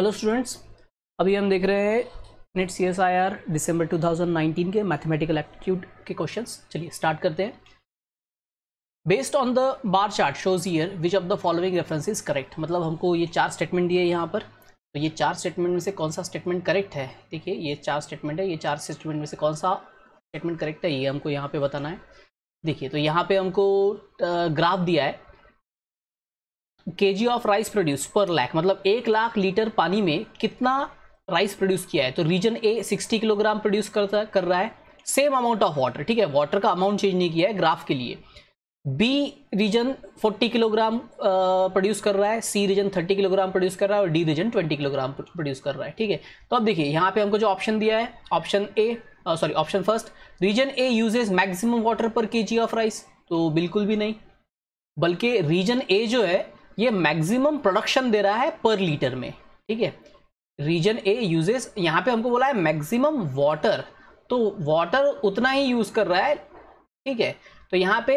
Hello students अभी हम देख रहे हैं NET C S I R December two thousand nineteen के मैथमेटिकल एप्टीट्यूड के क्वेश्चन चलिए स्टार्ट करते हैं based on the bar chart shows year which of the following reference is correct मतलब हमको ये चार स्टेटमेंट दिए यहाँ पर तो ये चार स्टेटमेंट में से कौन सा स्टेटमेंट करेक्ट है देखिए ये चार स्टेटमेंट है ये चार स्टेटमेंट में से कौन सा स्टेटमेंट करेक्ट है ये हमको यहाँ पे बताना है देखिए तो यहाँ पे हमको ग्राफ दिया है K G of rice produce per lakh मतलब एक लाख लीटर पानी में कितना राइस प्रोड्यूस किया है तो रीजन ए 60 किलोग्राम प्रोड्यूस करता कर रहा है सेम अमाउंट ऑफ वाटर ठीक है वाटर का अमाउंट चेंज नहीं किया है ग्राफ के लिए बी रीजन 40 किलोग्राम प्रोड्यूस कर रहा है सी रीजन 30 किलोग्राम प्रोड्यूस कर रहा है और डी रीजन 20 किलोग्राम प्रोड्यूस कर रहा है ठीक है तो अब देखिए यहाँ पे हमको जो ऑप्शन दिया है option A sorry option first region A uses maximum water per K of rice तो बिल्कुल भी नहीं बल्कि रीजन ए जो है ये मैक्सिमम प्रोडक्शन दे रहा है पर लीटर में ठीक है रीजन ए यूजेस यहाँ पे हमको बोला है मैक्सिमम वाटर तो वाटर उतना ही यूज़ कर रहा है ठीक है तो यहाँ पे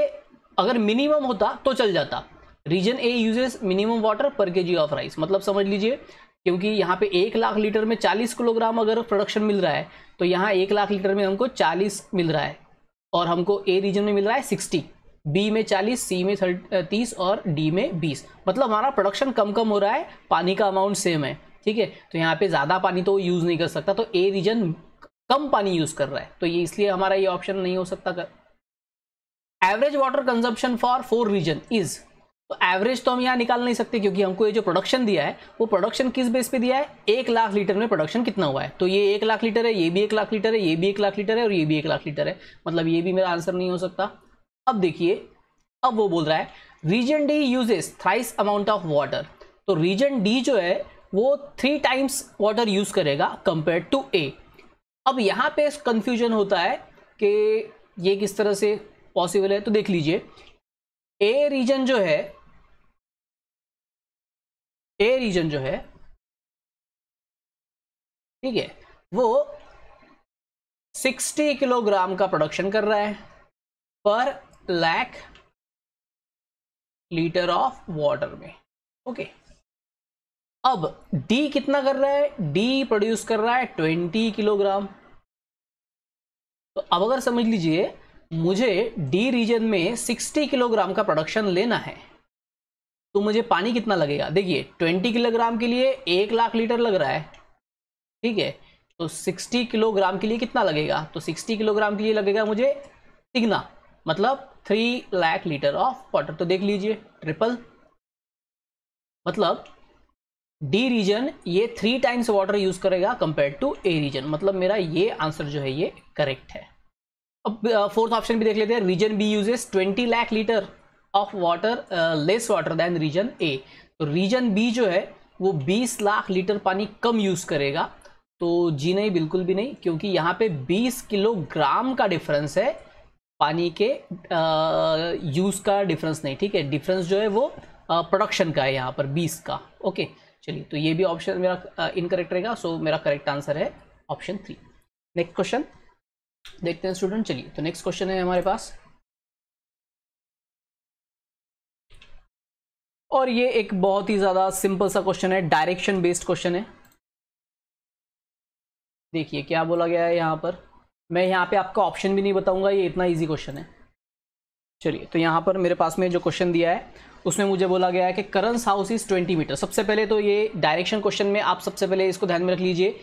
अगर मिनिमम होता तो चल जाता region A uses minimum water per K G of rice मतलब समझ लीजिए क्योंकि यहाँ पे एक लाख लीटर में चालीस किलोग्राम अगर प्रोडक्शन मिल रहा है तो यहाँ एक लाख लीटर में हमको चालीस मिल रहा है और हमको ए रीजन में मिल रहा है सिक्सटी बी में चालीस सी में तीस और डी में बीस मतलब हमारा प्रोडक्शन कम कम हो रहा है पानी का अमाउंट सेम है ठीक है तो यहाँ पे ज़्यादा पानी तो यूज़ नहीं कर सकता तो ए रीजन कम पानी यूज़ कर रहा है तो ये इसलिए हमारा ये ऑप्शन नहीं हो सकता कर average water consumption for four region is तो एवरेज तो हम यहाँ निकाल नहीं सकते क्योंकि हमको ये जो प्रोडक्शन दिया है वो प्रोडक्शन किस बेस पे दिया है एक लाख लीटर में प्रोडक्शन कितना हुआ है तो ये एक लाख लीटर है ये भी एक लाख लीटर है ये भी एक लाख लीटर है और ये भी एक लाख लीटर है मतलब ये भी मेरा आंसर नहीं हो सकता अब देखिए अब वो बोल रहा है region D uses thrice amount of water तो रीजन डी जो है वो थ्री टाइम्स वाटर यूज करेगा कंपेयर टू ए अब यहाँ पे कंफ्यूजन होता है कि ये किस तरह से पॉसिबल है तो देख लीजिए ए रीजन जो है ए रीजन जो है ठीक है वो 60 किलोग्राम का प्रोडक्शन कर रहा है per lakh litre of water में ओके अब डी कितना कर रहा है डी प्रोड्यूस कर रहा है ट्वेंटी किलोग्राम तो अब अगर समझ लीजिए मुझे डी रीजन में सिक्सटी किलोग्राम का प्रोडक्शन लेना है तो मुझे पानी कितना लगेगा देखिए ट्वेंटी किलोग्राम के लिए एक लाख लीटर लग रहा है ठीक है तो सिक्सटी किलोग्राम के लिए कितना लगेगा तो सिक्सटी किलोग्राम के लिए लगेगा मुझे तिगना मतलब three lakh litre of water तो देख लीजिए ट्रिपल मतलब डी रीजन ये थ्री टाइम्स वाटर यूज करेगा कंपेयर टू ए रीजन मतलब मेरा ये आंसर जो है ये करेक्ट है अब फोर्थ ऑप्शन भी देख लेते हैं region B uses twenty lakh litre of water less water than region A तो रीजन बी जो है वो बीस लाख लीटर पानी कम यूज करेगा तो जी नहीं बिल्कुल भी नहीं क्योंकि यहाँ पे बीस किलोग्राम का डिफरेंस है पानी के यूज़ का डिफरेंस नहीं ठीक है डिफरेंस जो है वो प्रोडक्शन का है यहाँ पर बीस का ओके चलिए तो ये भी ऑप्शन मेरा इनकरेक्ट रहेगा सो मेरा करेक्ट आंसर है ऑप्शन थ्री नेक्स्ट क्वेश्चन देखते हैं स्टूडेंट चलिए तो नेक्स्ट क्वेश्चन है हमारे पास और ये एक बहुत ही ज़्यादा सिंपल सा क्वेश्चन है डायरेक्शन बेस्ड क्वेश्चन है देखिए क्या बोला गया है यहां पर मैं यहाँ पे आपका ऑप्शन भी नहीं बताऊंगा ये इतना ईजी क्वेश्चन है चलिए तो यहाँ पर मेरे पास में जो क्वेश्चन दिया है उसमें मुझे बोला गया है कि Karan's house is twenty metre सबसे पहले तो ये डायरेक्शन क्वेश्चन में आप सबसे पहले इसको ध्यान में रख लीजिए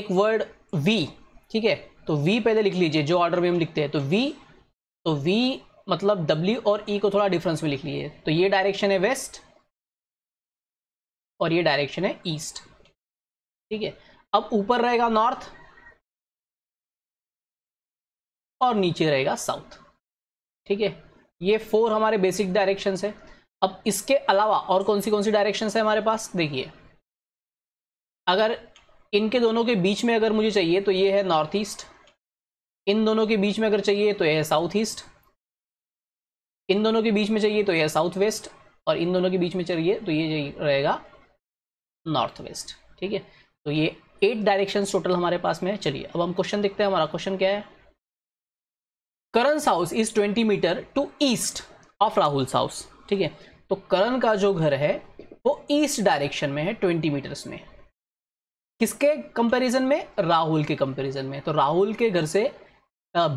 एक वर्ड वी ठीक है तो वी पहले लिख लीजिए जो ऑर्डर में हम लिखते हैं तो वी तो वी मतलब डब्ल्यू और ई e को थोड़ा डिफरेंस में लिख लीजिए तो ये डायरेक्शन है वेस्ट और ये डायरेक्शन है ईस्ट ठीक है अब ऊपर रहेगा नॉर्थ और नीचे रहेगा साउथ ठीक है ये फोर हमारे बेसिक डायरेक्शन है अब इसके अलावा और कौन सी कौन सी डायरेक्शन है हमारे पास देखिए अगर इनके दोनों के बीच में अगर मुझे चाहिए तो ये है नॉर्थ ईस्ट इन दोनों के बीच में अगर चाहिए तो यह है साउथ ईस्ट इन दोनों के बीच में चाहिए तो यह साउथ वेस्ट और इन दोनों के बीच में चाहिए तो ये रहेगा नॉर्थ वेस्ट ठीक है तो ये एट डायरेक्शंस टोटल हमारे पास में है चलिए अब हम क्वेश्चन देखते हैं हमारा क्वेश्चन क्या है Karan's house is 20 metre to east of Rahul's house ठीक है तो करण का जो घर है वो ईस्ट डायरेक्शन में है 20 मीटर्स में किसके कंपैरिजन में राहुल के कंपैरिजन में तो राहुल के घर से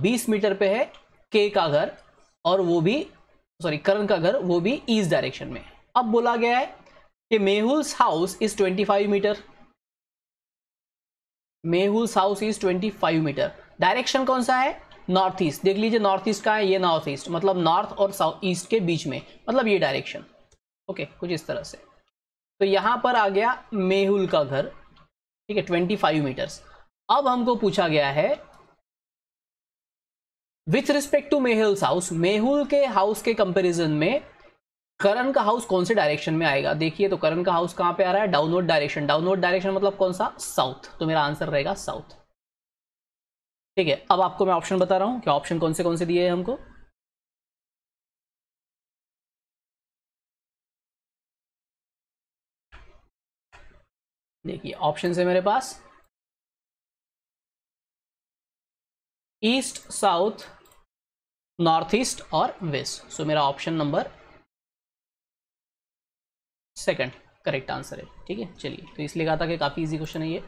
20 मीटर पे है के का घर और वो भी सॉरी करण का घर वो भी ईस्ट डायरेक्शन में अब बोला गया है कि Mehul's house is 25 metre Mehul's house is 25 metre direction कौन सा है नॉर्थ ईस्ट देख लीजिए नॉर्थ ईस्ट का है ये नॉर्थ ईस्ट मतलब नॉर्थ और साउथ ईस्ट के बीच में मतलब ये डायरेक्शन ओके कुछ इस तरह से तो यहाँ पर आ गया मेहुल का घर ठीक है ट्वेंटी फाइव मीटर्स अब हमको पूछा गया है with respect to Mehul's house Mehul के हाउस के कंपेरिजन में करण का हाउस कौन से डायरेक्शन में आएगा देखिए तो करण का हाउस कहाँ पे आ रहा है डाउनवर्ड डायरेक्शन डाउनवर्ड डायरेक्शन मतलब कौन सा साउथ तो मेरा आंसर रहेगा साउथ ठीक है अब आपको मैं ऑप्शन बता रहा हूं कि ऑप्शन कौन से कौन से दिए हैं हमको देखिए ऑप्शन है मेरे पास ईस्ट साउथ नॉर्थ ईस्ट और वेस्ट सो मेरा option number second correct answer है ठीक है चलिए तो इसलिए कहा था कि काफ़ी इजी क्वेश्चन है ये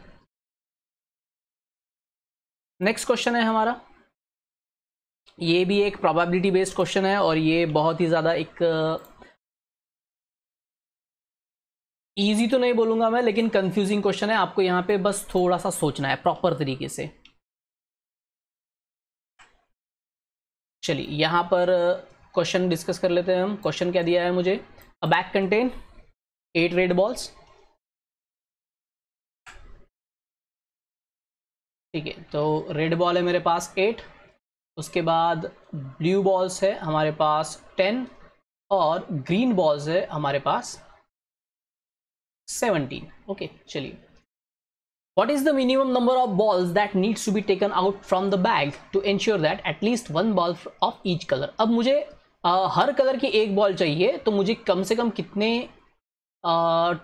नेक्स्ट क्वेश्चन है हमारा ये भी एक प्रोबेबिलिटी बेस्ड क्वेश्चन है और ये बहुत ही ज़्यादा एक ईजी तो नहीं बोलूँगा मैं लेकिन कंफ्यूजिंग क्वेश्चन है आपको यहाँ पे बस थोड़ा सा सोचना है प्रॉपर तरीके से चलिए यहाँ पर क्वेश्चन डिस्कस कर लेते हैं हम क्वेश्चन क्या दिया है मुझे a bag contain eight red balls ठीक है तो रेड बॉल है मेरे पास एट उसके बाद ब्लू बॉल्स है हमारे पास टेन और ग्रीन बॉल्स है हमारे पास सेवनटीन ओके चलिए What is the minimum number of balls that needs to be taken out from the bag to ensure that at least one ball of each color? अब मुझे आ, हर colour की एक ball चाहिए तो मुझे कम से कम कितने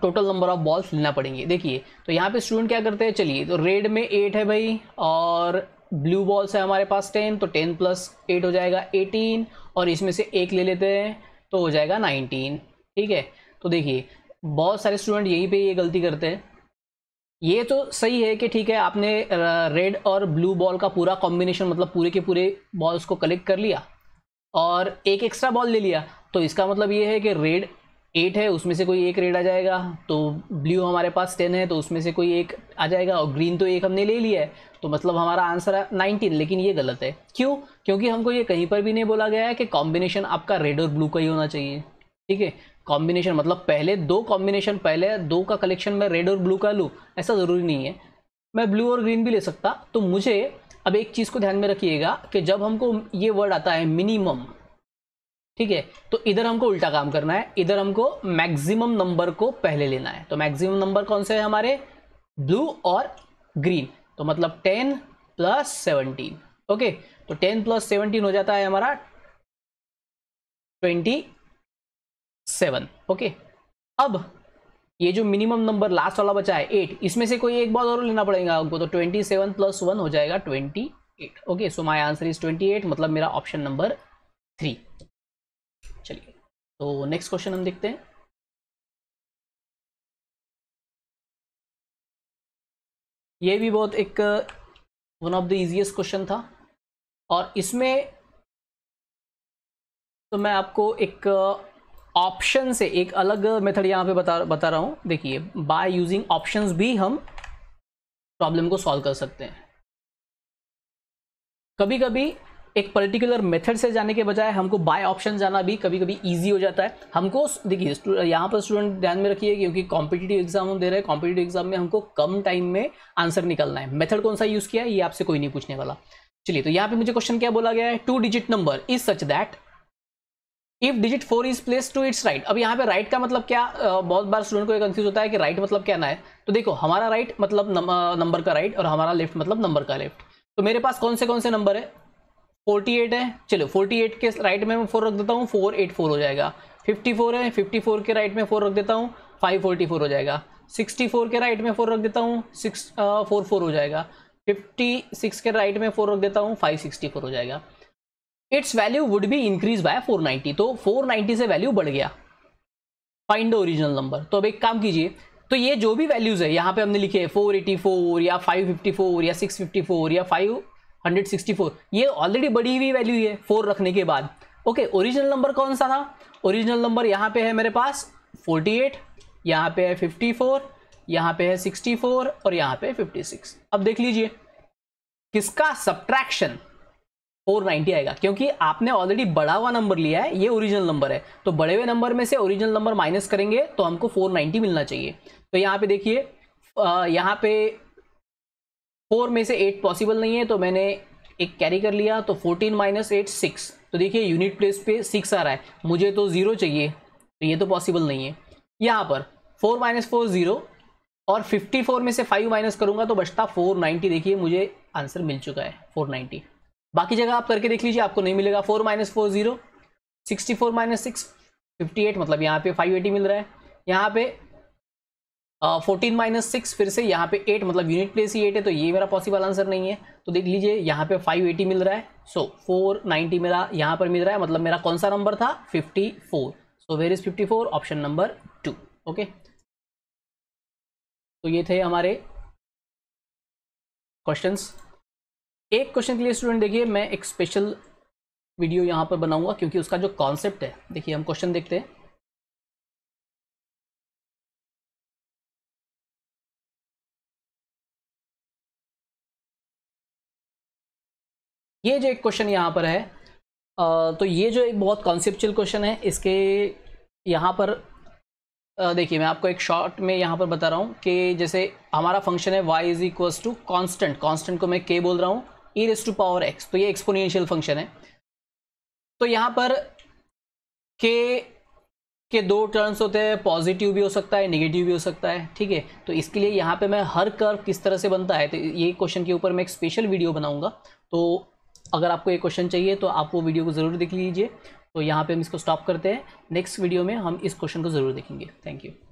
टोटल नंबर ऑफ बॉल्स लेना पड़ेंगे देखिए तो यहाँ पे स्टूडेंट क्या करते हैं चलिए तो रेड में एट है भाई और ब्लू बॉल्स है हमारे पास टेन तो टेन प्लस एट हो जाएगा एटीन और इसमें से एक ले लेते हैं तो हो जाएगा नाइनटीन ठीक है तो देखिए बहुत सारे स्टूडेंट यहीं पे ये गलती करते हैं ये तो सही है कि ठीक है आपने रेड और ब्लू बॉल का पूरा कॉम्बिनेशन मतलब पूरे के पूरे बॉल्स को कलेक्ट कर लिया और एक एक्स्ट्रा बॉल ले लिया तो इसका मतलब ये है कि रेड एट है उसमें से कोई एक रेड आ जाएगा तो ब्लू हमारे पास टेन है तो उसमें से कोई एक आ जाएगा और ग्रीन तो एक हमने ले लिया है तो मतलब हमारा आंसर है नाइनटीन लेकिन ये गलत है क्यों क्योंकि हमको ये कहीं पर भी नहीं बोला गया है कि कॉम्बिनेशन आपका रेड और ब्लू का ही होना चाहिए ठीक है कॉम्बिनेशन मतलब पहले दो कॉम्बिनेशन पहले दो का कलेक्शन मैं रेड और ब्लू का लूँ ऐसा ज़रूरी नहीं है मैं ब्लू और ग्रीन भी ले सकता तो मुझे अब एक चीज़ को ध्यान में रखिएगा कि जब हमको ये वर्ड आता है मिनिमम ठीक है तो इधर हमको उल्टा काम करना है इधर हमको मैक्सिमम नंबर को पहले लेना है तो मैक्सिमम नंबर कौन से है हमारे ब्लू और ग्रीन तो मतलब टेन प्लस सेवनटीन ओके तो टेन प्लस सेवनटीन हो जाता है हमारा ट्वेंटी सेवन ओके अब ये जो मिनिमम नंबर लास्ट वाला बचा है एट इसमें से कोई एक बार और लेना पड़ेगा आपको तो ट्वेंटी सेवन प्लस वन हो जाएगा twenty eight okay so my answer is twenty eight मतलब मेरा ऑप्शन नंबर थ्री तो नेक्स्ट क्वेश्चन हम देखते हैं ये भी बहुत एक one of the easiest question था और इसमें तो मैं आपको एक ऑप्शन से एक अलग मेथड यहाँ पे बता बता रहा हूँ देखिए बाय यूजिंग ऑप्शंस भी हम प्रॉब्लम को सॉल्व कर सकते हैं कभी कभी एक पर्टिकुलर मेथड से जाने के बजाय हमको बाय ऑप्शन जाना भी कभी कभी ईजी हो जाता है हमको देखिए यहाँ पर स्टूडेंट ध्यान में रखिए क्योंकि कॉम्पिटेटिव एग्जाम हम दे रहे हैं कॉम्पिटेटिव एग्जाम में हमको कम टाइम में आंसर निकलना है मेथड कौन सा यूज़ किया है ये आपसे कोई नहीं पूछने वाला चलिए तो यहाँ पे मुझे क्वेश्चन क्या बोला गया है two digit number is such that if digit four is place to its right अब यहाँ पे राइट right का मतलब क्या बहुत बार स्टूडेंट को कंफ्यूज होता है कि राइट right मतलब क्या ना है तो देखो हमारा राइट right मतलब नंबर का राइट और हमारा लेफ्ट मतलब नंबर का लेफ्ट तो मेरे पास कौन से कौन से नंबर है फोर्टी एट है चलो फोर्टी एट के राइट में मैं फोर रख देता हूँ फोर एट फोर हो जाएगा फिफ्टी फोर है फिफ्टी फोर के राइट में फोर रख देता हूँ फाइव फोर्टी फोर हो जाएगा सिक्सटी फोर के राइट में फोर रख देता हूँ सिक्स फोर फोर हो जाएगा फिफ्टी सिक्स के राइट में फोर रख देता हूँ फाइव सिक्सटी फोर हो जाएगा its value would be increase by four ninety तो फोर नाइन्टी से वैल्यू बढ़ गया फाइंड द ओरिजिनल नंबर तो अब एक काम कीजिए तो ये जो भी वैल्यूज़ है यहाँ पे हमने लिखे हैं फोर एटी फोर या फाइव फिफ्टी फोर या सिक्स फिफ्टी फोर या फाइव 164 ये ऑलरेडी बड़ी हुई वैल्यू है फोर रखने के बाद ओके ओरिजिनल नंबर कौन सा था ओरिजिनल नंबर यहाँ पे है मेरे पास 48 यहाँ पे है 54 यहाँ पे है 64 और यहाँ पे 56 अब देख लीजिए किसका सब्ट्रैक्शन 490 आएगा क्योंकि आपने ऑलरेडी बड़ा हुआ नंबर लिया है ये ओरिजिनल नंबर है तो बड़े हुए नंबर में से ओरिजिनल नंबर माइनस करेंगे तो हमको 490 मिलना चाहिए तो यहाँ पे देखिए यहाँ पे फोर में से एट पॉसिबल नहीं है तो मैंने एक कैरी कर लिया तो फोर्टीन माइनस एट सिक्स तो देखिए यूनिट प्लेस पे सिक्स आ रहा है मुझे तो ज़ीरो चाहिए तो ये तो पॉसिबल नहीं है यहाँ पर फोर माइनस फोर ज़ीरो और फिफ्टी फोर में से फाइव माइनस करूँगा तो बचता फोर नाइन्टी देखिए मुझे आंसर मिल चुका है फोर नाइन्टी बाकी जगह आप करके देख लीजिए आपको नहीं मिलेगा four minus four zero sixty four minus six fifty eight मतलब यहाँ पे फाइव एटी मिल रहा है यहाँ पे फोर्टीन माइनस सिक्स फिर से यहाँ पे एट मतलब यूनिट प्लेस ही एट है तो ये मेरा पॉसिबल आंसर नहीं है तो देख लीजिए यहाँ पे फाइव एटी मिल रहा है सो फोर नाइनटी मेरा यहाँ पर मिल रहा है मतलब मेरा कौन सा नंबर था fifty four so where is fifty four option number two okay तो ये थे हमारे क्वेश्चंस एक क्वेश्चन के लिए स्टूडेंट देखिए मैं एक स्पेशल वीडियो यहाँ पर बनाऊंगा क्योंकि उसका जो कॉन्सेप्ट है देखिए हम क्वेश्चन देखते हैं ये जो एक क्वेश्चन यहाँ पर है तो ये जो एक बहुत कॉन्सेप्चुअल क्वेश्चन है इसके यहाँ पर देखिए मैं आपको एक शॉर्ट में यहाँ पर बता रहा हूँ कि जैसे हमारा फंक्शन है y is equals to constant constant को मैं के बोल रहा हूँ e raise to power x तो ये एक्सपोनेंशियल फंक्शन है तो यहाँ पर के के दो टर्न्स होते हैं पॉजिटिव भी हो सकता है नेगेटिव भी हो सकता है ठीक है तो इसके लिए यहाँ पर मैं हर कर्व किस तरह से बनता है तो ये क्वेश्चन के ऊपर मैं एक स्पेशल वीडियो बनाऊंगा तो अगर आपको ये क्वेश्चन चाहिए तो आप वो वीडियो को ज़रूर देख लीजिए तो यहाँ पे हम इसको स्टॉप करते हैं नेक्स्ट वीडियो में हम इस क्वेश्चन को ज़रूर देखेंगे थैंक यू